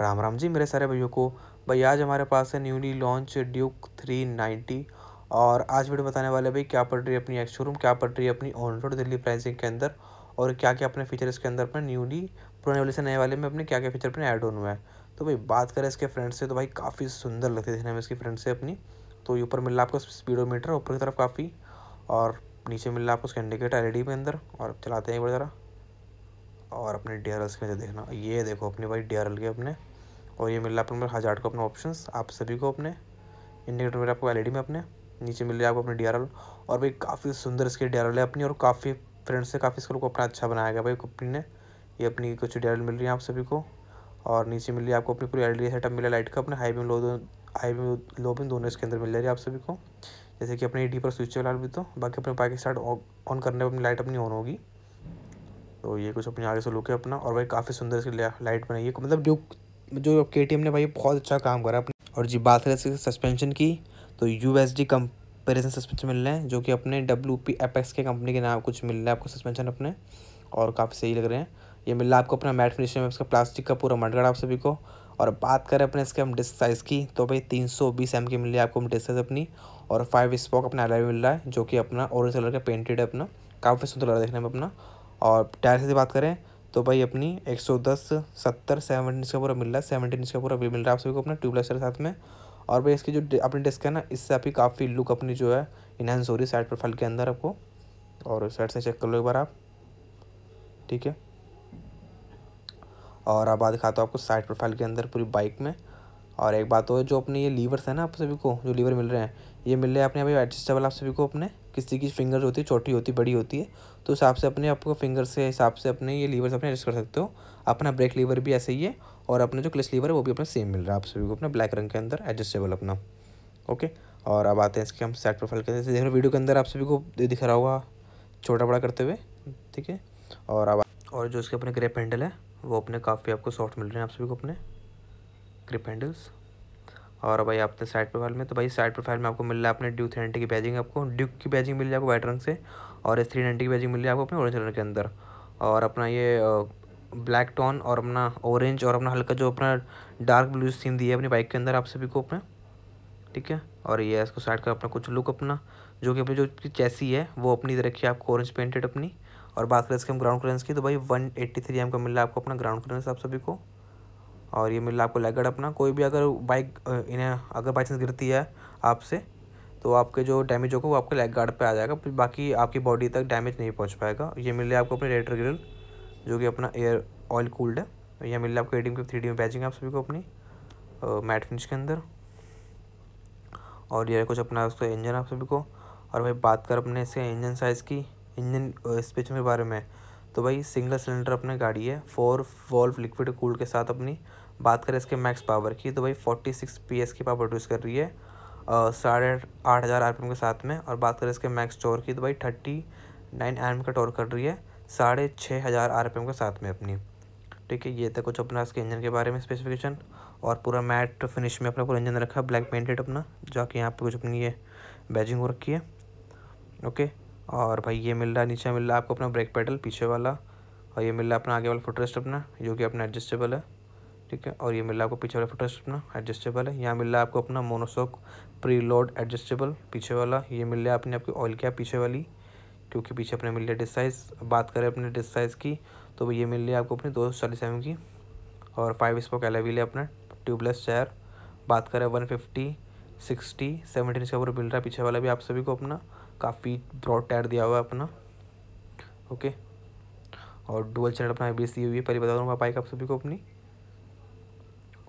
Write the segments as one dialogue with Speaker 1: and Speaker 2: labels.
Speaker 1: राम राम जी मेरे सारे भाइयों को भाई आज हमारे पास है न्यूली लॉन्च ड्यूक 390 और आज वीडियो बताने वाले भाई क्या पड़ रही है अपनी एक्स शोरूम क्या पड़ रही है अपनी ऑन रोड दिल्ली प्राइसिंग के अंदर और क्या क्या अपने फीचर इसके अंदर अपने न्यूली पुराने वाले से नए वाले में अपने क्या क्या फीचर अपने ऐड ऑन हुआ है तो भाई बात करें इसके फ्रेंड से तो भाई काफ़ी सुंदर लगते थे हमें इसकी फ्रेंड से अपनी तो ऊपर मिल रहा आपको स्पीडोमीटर ऊपर की तरफ काफ़ी और नीचे मिल रहा आपको उसका इंडिकेटर एल में अंदर और चलाते हैं एक बार ज़रा और अपने डी एल से देखना ये देखो अपने भाई डी के अपने और ये मिल रहा है अपन हजार को अपने ऑप्शन आप सभी को अपने इंडिकेटर मिल रहा आपको एल में अपने नीचे मिल रहा है आपको अपने डी और भाई काफ़ी सुंदर इसके डी है अपनी और काफ़ी फ्रेंड्स से काफ़ी इसको अपना अच्छा बनाया गया भाई कंपनी ने ये अपनी कुछ डी मिल रही है आप सभी को और नीचे मिल रही है आपको अपनी पूरी एल सेटअप मिला लाइट का अपने high beam low high beam low beam दोनों इसके अंदर मिल रही है आप सभी को जैसे कि अपने ई पर स्विच चला भी तो बाकी अपने पाकिस्तान ऑन करने पर अपनी लाइट अपनी ऑन होगी तो ये कुछ अपने आगे से लुक है अपना और भाई काफ़ी सुंदर इसकी लाइट बनाई है मतलब जो जो के टी एम ने भाई बहुत अच्छा काम करा अपने और जी बात करें सस्पेंशन की तो U S D comparison suspension मिल रहे हैं जो कि अपने डब्ल्यू पी एपेक्स के कंपनी के नाम कुछ मिल रहा है आपको सस्पेंशन अपने और काफ़ी सही लग रहे हैं ये मिल रहा है आपको अपना मैट फिनिशिंग में इसका प्लास्टिक का पूरा मटगढ़ आप सभी को और बात करें अपने इसके हम डिस्क साइज़ की तो भाई तीन सौ बीस एम की मिल रही है आपको डिस्क साइज़ अपनी और फाइव स्पॉक अपना अलाइव मिल रहा है जो कि अपना ऑरेंज कलर का पेंटेड है अपना काफ़ी सुंदर लग रहा है देखने में अपना और टायर से बात करें तो भाई अपनी एक दस सत्तर सेवन इंच का पूरा मिल रहा है सेवनटीन इंच का पूरा भी मिल रहा है आप सभी को अपना ट्यूबलेस के साथ में और भाई इसकी जो अपनी डिस्क है ना इससे आपकी काफ़ी लुक अपनी जो है इनहेंस हो रही है साइड प्रोफाइल के अंदर आपको और साइड से चेक कर लो एक बार आप ठीक है और अब दिखाता हूँ आपको साइड प्रोफाइल के अंदर पूरी बाइक में और एक बात और जो अपने ये लीवर्स हैं ना आप सभी को जो लीवर मिल रहे हैं ये मिल रहे हैं अपने यहाँ एडजस्टेबल आप सभी को अपने किसी की फिंगर होती है छोटी होती बड़ी होती है तो हिसाब से अपने आपको फिंगर से हिसाब से अपने ये लीवर्स अपने एडजस्ट कर सकते हो अपना ब्रेक लीवर भी ऐसे ही है और अपने जो क्लिस लीवर है वो भी अपना सेम मिल रहा है आप सभी को अपना ब्लैक रंग के अंदर एडजस्टेबल अपना ओके और अब आते हैं इसके हम सेट प्रोफाइल के अंदर देख वीडियो के अंदर आप सभी को दिख रहा होगा छोटा बड़ा करते हुए ठीक है और अब और जो इसके अपने ग्रेप हैंडल है वो अपने काफ़ी आपको सॉफ्ट मिल रहे हैं आप सभी को अपने क्रिप हैंडल्स और भाई आपने साइड प्रोफाइल में तो भाई साइड प्रोफाइल में आपको मिल रहा है अपने ड्यू थ्री की बैजिंग आपको ड्यूक की बैजिंग मिल जाएगी वाइट रंग से और एस थ्री की बैजिंग मिल जाएगी अपने ऑरेंज कलर के अंदर और अपना ये ब्लैक टोन और अपना ऑरेंज और अपना हल्का जो अपना डार्क ब्लू सीम दी है अपनी बाइक के अंदर आप सभी को अपने ठीक है और ये इसको साइड का अपना कुछ लुक अपना जो कि अपनी जो चैसी है वो अपनी रखी है आपको ऑरेंज पेंटेड अपनी और बात करें इसके हम ग्राउंड क्लियरेंस की तो भाई वन एट्टी थ्री एम का मिल रहा है आपको अपना ग्राउंड क्लियरेंस आप सभी को और ये मिल आपको लैगड़ अपना कोई भी अगर बाइक इन्हें अगर बाई चांस गिरती है आपसे तो आपके जो डैमेज होगा वो आपके लेग गार्ड पे आ जाएगा बाकी आपकी बॉडी तक डैमेज नहीं पहुंच पाएगा ये मिल रहा है आपको अपने रेटर ग्रिल जो कि अपना एयर ऑयल कूल्ड है यह मिल रहा है आपको एडिंग थ्री डी में है आप सभी को अपनी मैट फिनिश के अंदर और यह कुछ अपना उसका इंजन आप सभी को और भाई बात कर अपने इसके इंजन साइज़ की इंजन स्पेच के बारे में तो भाई सिंगल सिलेंडर अपने गाड़ी है फोर वॉल्व लिक्विड कूल के साथ अपनी बात करें इसके मैक्स पावर की तो भाई फोर्टी सिक्स पी एस की पावर प्रोड्यूस कर रही है साढ़े आठ हज़ार आर पी एम के साथ में और बात करें इसके मैक्स टोर की तो भाई थर्टी नाइन आर एम का टोर कर रही है साढ़े छः हज़ार आर पी एम के साथ में अपनी ठीक है ये था कुछ अपना इसके इंजन के बारे में स्पेसिफिकेशन और पूरा मैट फिनिश में अपना पूरा इंजन रखा ब्लैक पेंटेड अपना कि यहाँ पर कुछ अपनी ये बैजिंग हो रखी है ओके और भाई ये मिल रहा है नीचे मिल रहा है आपको अपना ब्रेक पेडल पीछे वाला और ये मिल रहा है अपना आगे वाला फुटरेस्ट अपना जो कि अपना एडजस्टेबल है ठीक है और ये मिल रहा है आपको पीछे वाला फोटो अपना एडजस्टेबल है यहाँ मिल रहा है आपको अपना मोनोसॉक प्रीलोड एडजस्टेबल पीछे वाला ये मिल रहा है अपने आपकी ऑयल क्या पीछे वाली क्योंकि पीछे अपने मिल रहा है डिस साइज़ बात करें अपने डिस साइज़ की तो ये मिल रही है आपको अपनी दो सौ चालीस की और फाइव स्पोक एलेविल है अपना ट्यूबलेस चेयर बात करें one fifty sixty seventy inch का मिल रहा है पीछे वाला भी आप सभी को अपना काफ़ी ब्रॉड टायर दिया हुआ है अपना ओके और डुअल चैनल अपना बी सी हुई है पहले बता दूँगा बाइक आप सभी को अपनी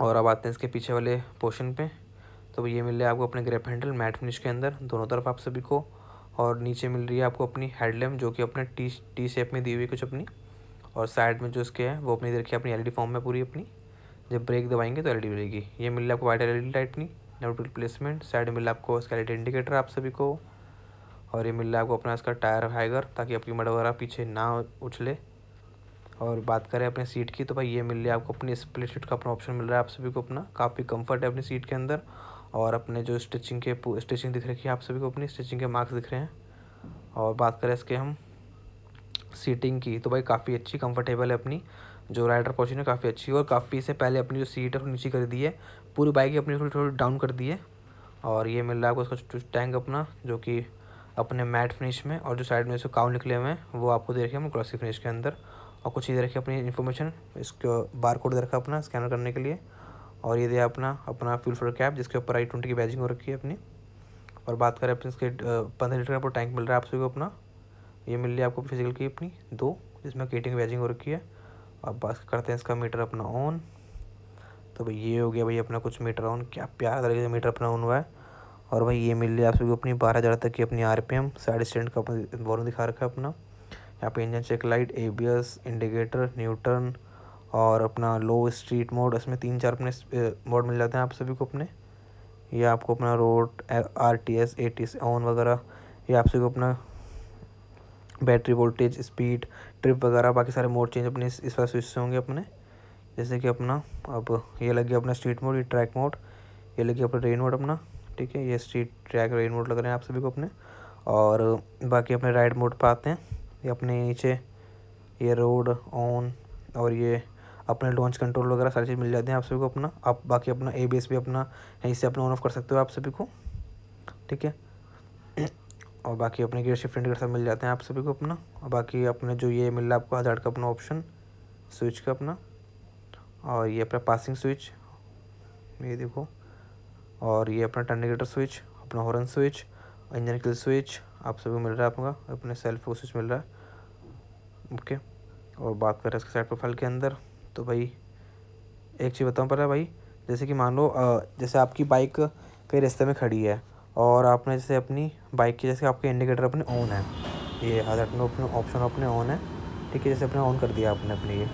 Speaker 1: और अब आते हैं इसके पीछे वाले पोर्शन पे तो ये मिल रहा है आपको अपने ग्रेप हैंडल मैट फिनिश के अंदर दोनों तरफ आप सभी को और नीचे मिल रही है आपको अपनी हेडलैम्प जो कि अपने टी टी शेप में दी हुई कुछ अपनी और साइड में जो इसके हैं वो अपनी देखिए अपनी एलईडी फॉर्म e में पूरी अपनी जब ब्रेक दबाएंगे तो एलईडी e मिलेगी ये e मिल रहा है आपको वाइट एलईडी लाइट नहीं नेटवर्क प्लेसमेंट साइड मिल रहा है आपको इसका इंडिकेटर आप सभी को और ये मिल रहा है आपको अपना इसका टायर हाइगर ताकि आपकी मड वगैरह पीछे ना उछले और बात करें अपने सीट की तो भाई ये मिल रही है आपको अपनी स्प्लिट सीट का अपना ऑप्शन मिल रहा है आप सभी को अपना काफ़ी कंफर्ट है अपनी सीट के अंदर और अपने जो स्टिचिंग के स्टिचिंग दिख रखी है आप सभी को अपनी स्टिचिंग के मार्क्स दिख रहे हैं और बात करें इसके हम सीटिंग की तो भाई काफ़ी अच्छी कंफर्टेबल है अपनी जो राइडर पोजिशन है काफ़ी अच्छी और काफ़ी से पहले अपनी जो सीट है नीचे कर दी है पूरी बाइक अपनी थोड़ी थोड़ी डाउन कर दी है और ये मिल रहा है आपको उसका टैंक अपना जो कि अपने मैट फिनिश में और जो साइड में इसको काउ निकले हुए हैं वो आपको देख रहे हैं ग्लॉसी फिनिश के अंदर और कुछ ये रखिए अपनी इन्फॉर्मेशन इसको बार कोड रखा अपना स्कैनर करने के लिए और ये दिया अपना अपना फ्यूल फिल्टर कैप जिसके ऊपर आई ट्वेंटी की बैजिंग हो रखी है अपनी और बात करें अपने इसके पंद्रह लीटर का टैंक मिल रहा है आप सभी को अपना ये मिल रही है आपको फिजिकल की अपनी दो जिसमें केटिंग बैजिंग हो रखी है और बात करते हैं इसका मीटर अपना ऑन तो भाई ये हो गया भाई अपना कुछ मीटर ऑन क्या प्यार तरीके से मीटर अपना ऑन हुआ है और भाई ये मिल रही है आप सभी को अपनी बारह हज़ार तक की अपनी R P M side stand का अपना वॉल्यूम दिखा रखा है अपना यहाँ पे engine check light ABS indicator neutral और अपना लो स्ट्रीट मोड इसमें तीन चार अपने मोड मिल जाते हैं आप सभी को अपने या आपको अपना road R T S A T S on वगैरह या आप सभी को अपना बैटरी वोल्टेज स्पीड ट्रिप वगैरह बाकी सारे मोड चेंज अपने इस बार स्विच से होंगे अपने जैसे कि अपना अब ये लग गया अपना स्ट्रीट मोड ये ट्रैक मोड ये लग गया अपना रेन मोड अपना ठीक है ये स्ट्रीट ट्रैक रेन मोड लग रहे हैं आप सभी को अपने और बाकी अपने राइड मोड पर आते हैं ये अपने नीचे ये रोड ऑन और ये अपने लॉन्च कंट्रोल वगैरह सारी चीज़ मिल जाती हैं आप सभी को अपना आप बाकी अपना ए भी अपना यहीं से अपना ऑन ऑफ कर सकते हो आप सभी को ठीक है और बाकी अपने गियर शिफ्ट इंडिकेटर सब मिल जाते हैं आप सभी को अपना और बाकी अपने जो ये मिल रहा है आपको आधार का अपना ऑप्शन स्विच का अपना और ये अपना पासिंग स्विच ये देखो और ये अपना टर्निकेटर स्विच अपना horn switch engine kill switch आप सभी मिल रहा है आपका अपने सेल्फ प्रोसेस मिल रहा है ओके और बात कर रहे हैं इसके साइड प्रोफाइल के अंदर तो भाई एक चीज़ बताऊँ पड़ा भाई जैसे कि मान लो जैसे आपकी बाइक कई रास्ते में खड़ी है और आपने जैसे अपनी बाइक की जैसे आपके इंडिकेटर अपने ऑन है ये हज़ार में अपने ऑप्शन अपने ऑन है ठीक है जैसे अपने ऑन कर दिया आपने अपने ये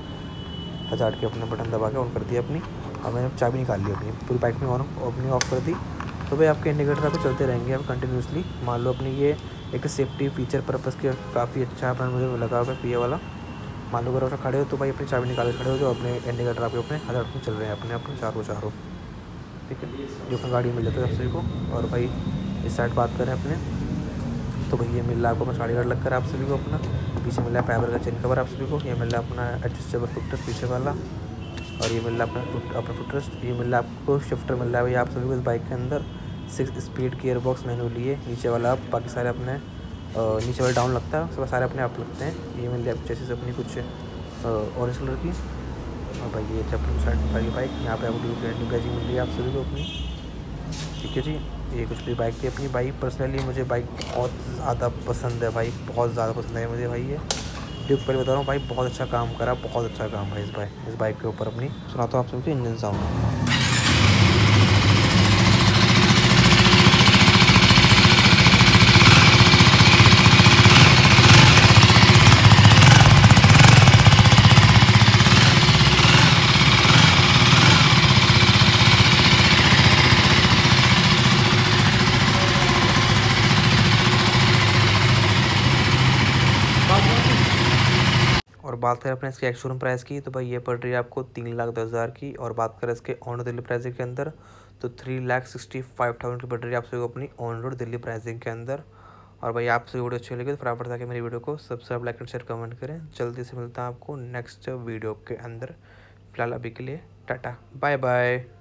Speaker 1: हज़ार के अपने बटन दबा के ऑन कर दिया अपनी और मैंने चाबी निकाल ली अपनी पूरी बाइक में ऑन अपनी ऑफ कर दी तो भाई आपके इंडिकेटर आपको चलते रहेंगे आप कंटिन्यूसली मान लो अपनी ये एक सेफ्टी फीचर पर्पज़ के काफ़ी अच्छा अपना मुझे लगा हुआ है पिया वाला मान लो अगर आप खड़े हो तो भाई अपनी चाबी निकाल के खड़े हो जो अपने इंडिकेटर आपके अपने हज़ार रुपये चल रहे हैं अपने अपने चारों चारों ठीक है जो अपनी गाड़ी मिल जाती है सभी को और भाई इस साइड बात करें अपने तो भाई ये मिल रहा है आपको अपना आठ लग लगकर आप सभी को अपना पीछे मिल रहा है फाइबर का चेन कवर आप सभी को ये मिल रहा है अपना एडजस्टेबल फुटरेस्ट पीछे वाला और ये मिल रहा है अपना अपना फुटरेस्ट ये मिल रहा है आपको शिफ्टर मिल रहा है भाई आप सभी को इस बाइक के अंदर सिक्स स्पीड की एयरबॉक्स मैंने लिए नीचे वाला आप बाकी सारे अपने नीचे वाला डाउन लगता है उसके सारे अपने आप लगते हैं ये मिल जाए जैसे अपनी कुछ ऑरेंज कलर की और भाई ये चप्पल शर्ट भाई बाइक यहाँ पे आपको ड्यू बैजिंग मिल रही है आप सभी को अपनी ठीक है जी ये कुछ भी बाइक थी अपनी बाइक पर्सनली मुझे बाइक बहुत ज़्यादा पसंद है भाई बहुत ज़्यादा पसंद है मुझे भाई ये ड्यूक पहले बता रहा हूँ भाई बहुत अच्छा काम करा बहुत अच्छा काम है इस बाइक इस बाइक के ऊपर अपनी सुनाता हूँ आप सबको इंजन साउंड बात करें अपने इसके एक्स प्राइस की तो भाई ये पड़ रही है आपको तीन लाख दस हज़ार की और बात करें इसके ऑन रोड दिल्ली प्राइसिंग के अंदर तो three lakh sixty five thousand की पड़ रही है आप सभी को अपनी ऑन रोड दिल्ली प्राइसिंग के अंदर और भाई आप सभी वीडियो अच्छी लगी तो फटाफट जाकर मेरी वीडियो को subscribe like and share comment करें जल्दी से मिलता है आपको नेक्स्ट वीडियो के अंदर फिलहाल अभी के लिए टाटा बाय बाय